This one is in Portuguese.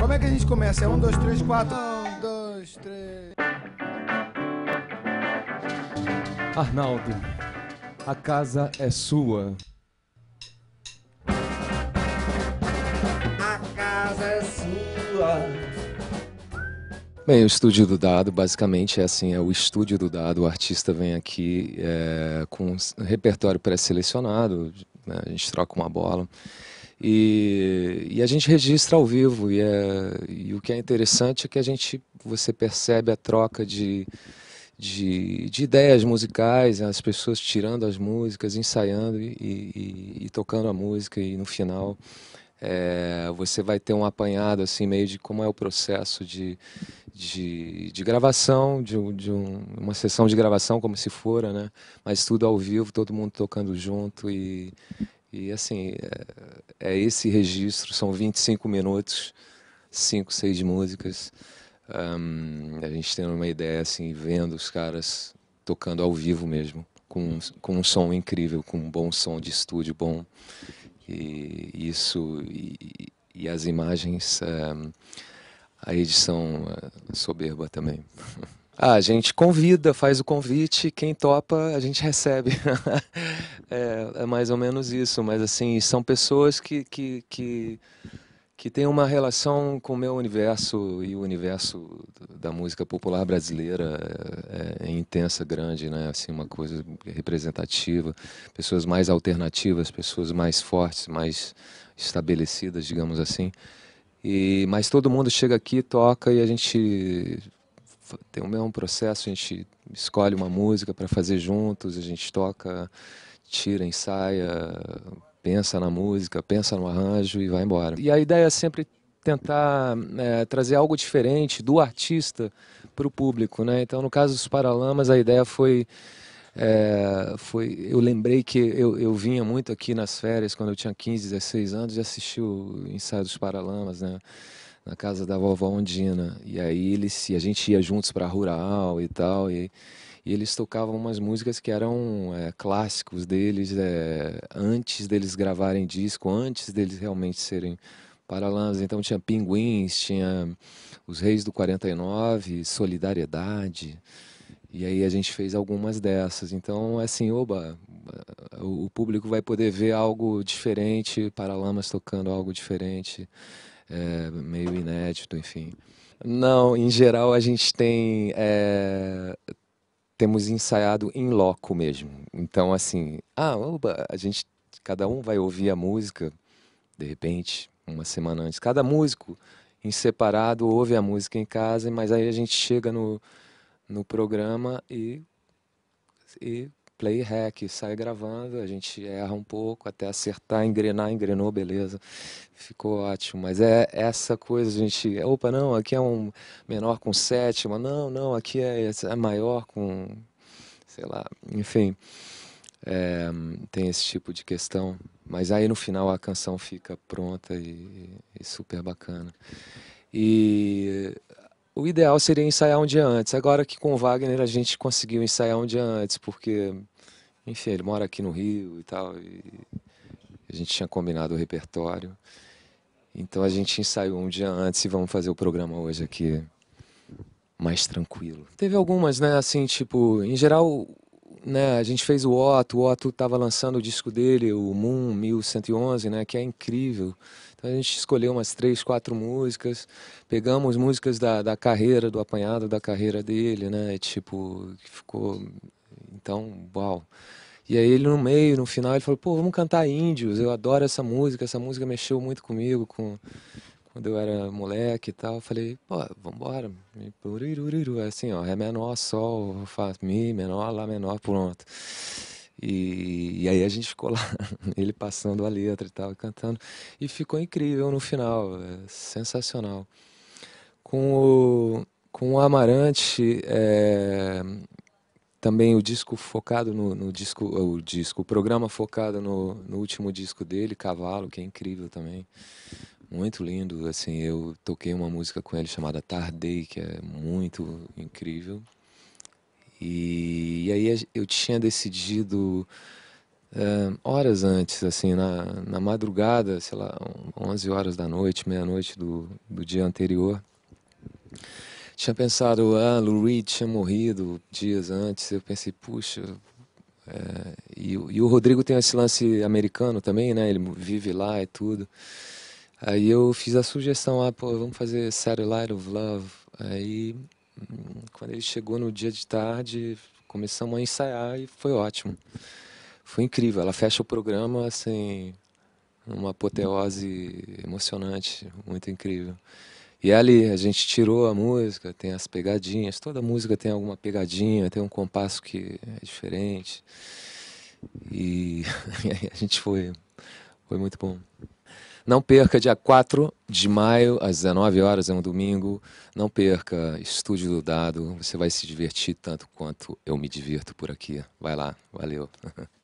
Como é que a gente começa? É um, dois, três, quatro. Um, dois, três. Arnaldo, a casa é sua. A casa é sua. Bem, o estúdio do dado basicamente é assim, é o estúdio do dado. O artista vem aqui é, com um repertório pré-selecionado, né, a gente troca uma bola. E, e, a gente registra ao vivo e, é, e, o que é interessante é que a gente você percebe a troca de, de, de ideias musicais, as pessoas tirando as músicas, ensaiando e, e tocando a música e no final é, você vai ter um apanhado assim meio de como é o processo de, de, de gravação de, de um, uma sessão de gravação como se fora, né? Mas tudo ao vivo, todo mundo tocando junto e e assim, é, é esse registro, são 25 minutos, cinco, seis músicas. Um, a gente tendo uma ideia assim, vendo os caras tocando ao vivo mesmo, com, com um som incrível, com um bom som de estúdio bom. E isso, e, e as imagens, um, a edição ah, soberba também. Ah, a gente convida, faz o convite, quem topa a gente recebe. É, é mais ou menos isso, mas assim, são pessoas que, que, que, que têm uma relação com o meu universo e o universo da música popular brasileira é, é intensa, grande, né? Assim, uma coisa representativa, pessoas mais alternativas, pessoas mais fortes, mais estabelecidas, digamos assim. E, mas todo mundo chega aqui, toca e a gente tem o mesmo processo, a gente escolhe uma música para fazer juntos, a gente toca tira, ensaia, pensa na música, pensa no arranjo e vai embora. E a ideia é sempre tentar é, trazer algo diferente do artista para o público, né? Então, no caso dos Paralamas, a ideia foi é, foi, eu lembrei que eu, eu vinha muito aqui nas férias, quando eu tinha 15, 16 anos, e assisti o ensaio dos Paralamas, né? Na casa da vovó Ondina. E aí eles, a gente ia juntos para rural e tal. E, e eles tocavam umas músicas que eram é, clássicos deles, é, antes deles gravarem disco, antes deles realmente serem Paralamas. Então tinha Pinguins, tinha Os Reis do 49, Solidariedade. E aí a gente fez algumas dessas. Então, é assim, oba, o público vai poder ver algo diferente, Paralamas tocando algo diferente, é, meio inédito, enfim. Não, em geral a gente tem é, temos ensaiado em loco mesmo. Então, assim, ah, oba, a gente, cada um vai ouvir a música, de repente, uma semana antes. Cada músico, em separado, ouve a música em casa, mas aí a gente chega no, no programa e, e play hack, sai gravando, a gente erra um pouco até acertar, engrenar, engrenou, beleza, ficou ótimo. Mas é essa coisa, a gente, opa, não, aqui é um menor com sétima, não, não, aqui é, é maior com, sei lá, enfim, é, tem esse tipo de questão. Mas aí no final a canção fica pronta e, e super bacana. E o ideal seria ensaiar um dia antes. Agora que com o Wagner a gente conseguiu ensaiar um dia antes, porque enfim, ele mora aqui no Rio e tal. E a gente tinha combinado o repertório. Então a gente ensaiou um dia antes e vamos fazer o programa hoje aqui mais tranquilo. Teve algumas, né? Assim, tipo, em geral, né? A gente fez o Otto, o Otto estava lançando o disco dele, o Moon 1111, né? Que é incrível. Então a gente escolheu umas três, quatro músicas, pegamos músicas da, da carreira, do apanhado da carreira dele, né? E, tipo, ficou então, uau. E aí ele no meio, no final, ele falou, pô, vamos cantar Índios, eu adoro essa música, essa música mexeu muito comigo com, quando eu era moleque e tal. Eu falei, pô, vambora. É assim, ó, Ré menor, Sol, Fá, Mi, menor, Lá menor, pronto. E, e, aí a gente ficou lá, ele passando a letra e tal, cantando. E ficou incrível no final, é, sensacional. Com o, com o Amarante, é, também o disco focado no, no disco, o disco, o programa focado no, no último disco dele, Cavalo, que é incrível também muito lindo. Assim, eu toquei uma música com ele chamada Tardei, que é muito incrível. E, e aí eu tinha decidido eh, horas antes, assim, na, na madrugada, sei lá, 11 horas da noite, meia-noite do, do dia anterior, tinha pensado, ah, Lou Reed tinha morrido dias antes. Eu pensei, puxa. É, e, e, o Rodrigo tem esse lance americano também, né? Ele vive lá e tudo. Aí eu fiz a sugestão, ah, pô, vamos fazer Satellite of Love. Aí, quando ele chegou no dia de tarde, começamos a ensaiar e foi ótimo. Foi incrível. Ela fecha o programa assim, numa apoteose emocionante, muito incrível. E ali a gente tirou a música, tem as pegadinhas, toda música tem alguma pegadinha, tem um compasso que é diferente. E a gente foi, foi muito bom. Não perca, dia 4 de maio, às 19 horas, é um domingo. Não perca, Estúdio do Dado. Você vai se divertir tanto quanto eu me divirto por aqui. Vai lá, valeu.